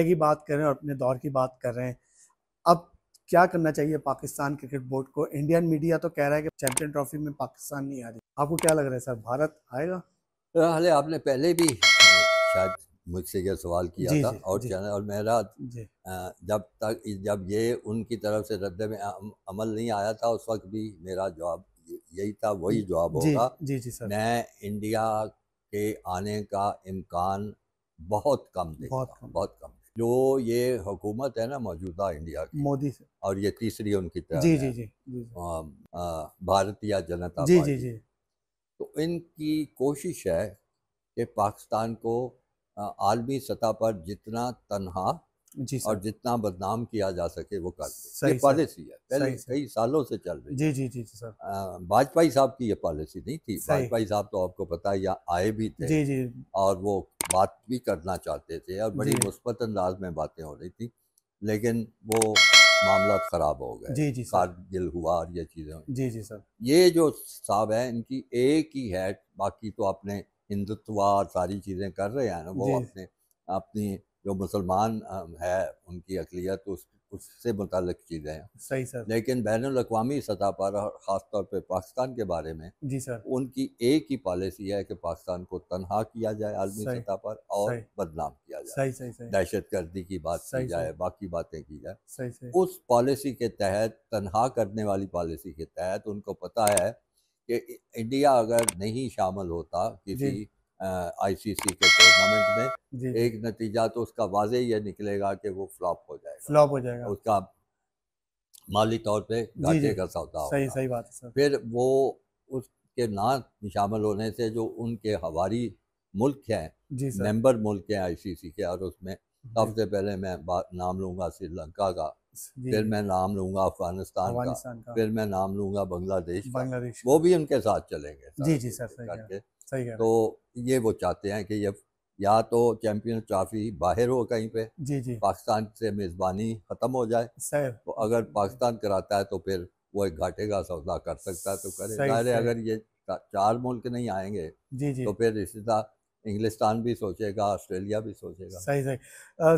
की बात करें और अपने दौर की बात कर रहे हैं अब क्या करना चाहिए पाकिस्तान क्रिकेट बोर्ड को इंडियन मीडिया तो कह रहा है कि चैंपियन ट्रॉफी में पाकिस्तान नहीं आ रही आपको क्या लग रहा है सर भारत आएगा हले आपने पहले भी शायद मुझसे यह सवाल किया जी, था जी, और जी, और मेरा जब तक जब ये उनकी तरफ से रद्द में अमल नहीं आया था उस वक्त भी मेरा जवाब यही था वही जवाब होगा जी जी सर मैं इंडिया के आने का इम्कान बहुत कम देखता बहुत कम, बहुत कम जो ये हुकूमत है ना मौजूदा इंडिया की मोदी से और ये तीसरी उनकी तरह जी जी जी, जी। भारतीय जनता जी जी जी तो इनकी कोशिश है कि पाकिस्तान को आलमी सतह पर जितना तनहा जी और जितना बदनाम किया जा सके वो कर ये पॉलिसी है पहले कई सालों से चल रही जी जी जी सर वाजपेयी साहब की ये पॉलिसी नहीं थी वाजपेयी साहब तो आपको पता है या आए भी थे जी जी और वो बात भी करना चाहते थे और बड़ी मुस्बत अंदाज में बातें हो रही थी लेकिन वो मामला ख़राब हो गए जी जी कारगिल हुआ और ये चीज़ें जी जी सर ये जो साहब है इनकी एक ही है बाकी तो अपने हिंदुत्व और सारी चीज़ें कर रहे हैं ना वो अपने अपनी जो मुसलमान है उनकी अकलीत उस उससे मुतलक चीज़ें हैं सही सर लेकिन बैन अवी सतह पर और ख़ास तौर पर पाकिस्तान के बारे में जी सर उनकी एक ही पॉलिसी है कि पाकिस्तान को तनहा किया जाए आलमी सतह पर और बदनाम किया जाए सही सही सही दहशत गर्दी की बात की जाए बाकी बातें की जाए सही सही उस पॉलिसी के तहत तनहा करने वाली पॉलिसी के तहत उनको पता है कि इंडिया अगर नहीं शामिल होता किसी आईसीसी के टूर्नामेंट में एक नतीजा तो उसका वाजे यह निकलेगा कि वो फ्लॉप हो जाएगा फ्लॉप हो जाएगा उसका माली तौर पे घाटे का सौदा सही सही बात है सर फिर वो उसके ना शामिल होने से जो उनके हवारी मुल्क हैं मेंबर मुल्क हैं आईसीसी के और उसमें सबसे पहले मैं नाम लूंगा श्रीलंका का फिर मैं नाम लूंगा अफगानिस्तान का, का फिर मैं नाम लूंगा बांग्लादेश बांग्लादेश वो भी उनके साथ चलेंगे जी जी सर करके सही है तो ये वो चाहते हैं कि ये या तो चैंपियन ट्रॉफी बाहर हो कहीं पे जी जी पाकिस्तान से मेज़बानी ख़त्म हो जाए तो अगर पाकिस्तान कराता है तो फिर वो एक घाटे का सौदा कर सकता है तो करे सही। अगर ये चार मुल्क नहीं आएंगे जी जी तो फिर इसी तरह इंग्लिस्तान भी सोचेगा ऑस्ट्रेलिया भी सोचेगा सही सही